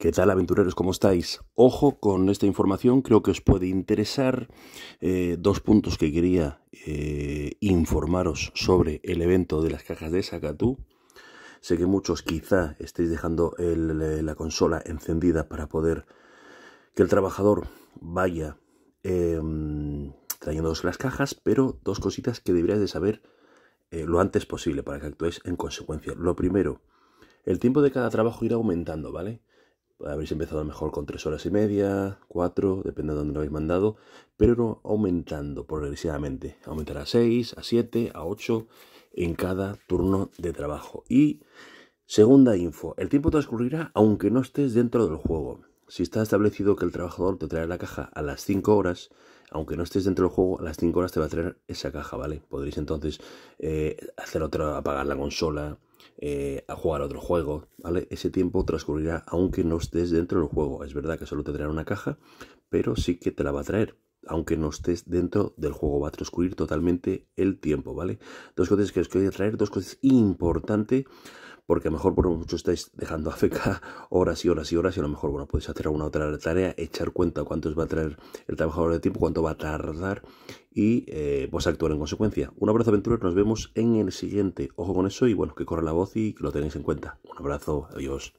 ¿Qué tal aventureros? ¿Cómo estáis? Ojo con esta información, creo que os puede interesar. Eh, dos puntos que quería eh, informaros sobre el evento de las cajas de Sakatú. Sé que muchos quizá estéis dejando eh, la consola encendida para poder que el trabajador vaya eh, las cajas, pero dos cositas que deberíais de saber lo antes posible para que actuéis en consecuencia. Lo primero, el tiempo de cada trabajo irá aumentando, ¿vale? habréis empezado mejor con tres horas y media, cuatro, depende de dónde lo habéis mandado, pero aumentando progresivamente. Aumentará a 6, a 7, a 8 en cada turno de trabajo. Y segunda info, el tiempo transcurrirá aunque no estés dentro del juego. Si está establecido que el trabajador te trae la caja a las 5 horas, aunque no estés dentro del juego, a las 5 horas te va a traer esa caja, ¿vale? Podréis entonces eh, hacer otra, apagar la consola, eh, a jugar otro juego, ¿vale? Ese tiempo transcurrirá aunque no estés dentro del juego. Es verdad que solo te traerá una caja, pero sí que te la va a traer. Aunque no estés dentro del juego, va a transcurrir totalmente el tiempo, ¿vale? Dos cosas que os quería traer, dos cosas importantes porque a lo mejor por mucho estáis dejando a Feca horas y horas y horas y a lo mejor, bueno, podéis hacer alguna otra tarea, echar cuenta cuánto os va a traer el trabajador de tiempo, cuánto va a tardar y eh, pues actuar en consecuencia. Un abrazo aventura nos vemos en el siguiente. Ojo con eso y bueno, que corra la voz y que lo tenéis en cuenta. Un abrazo, adiós.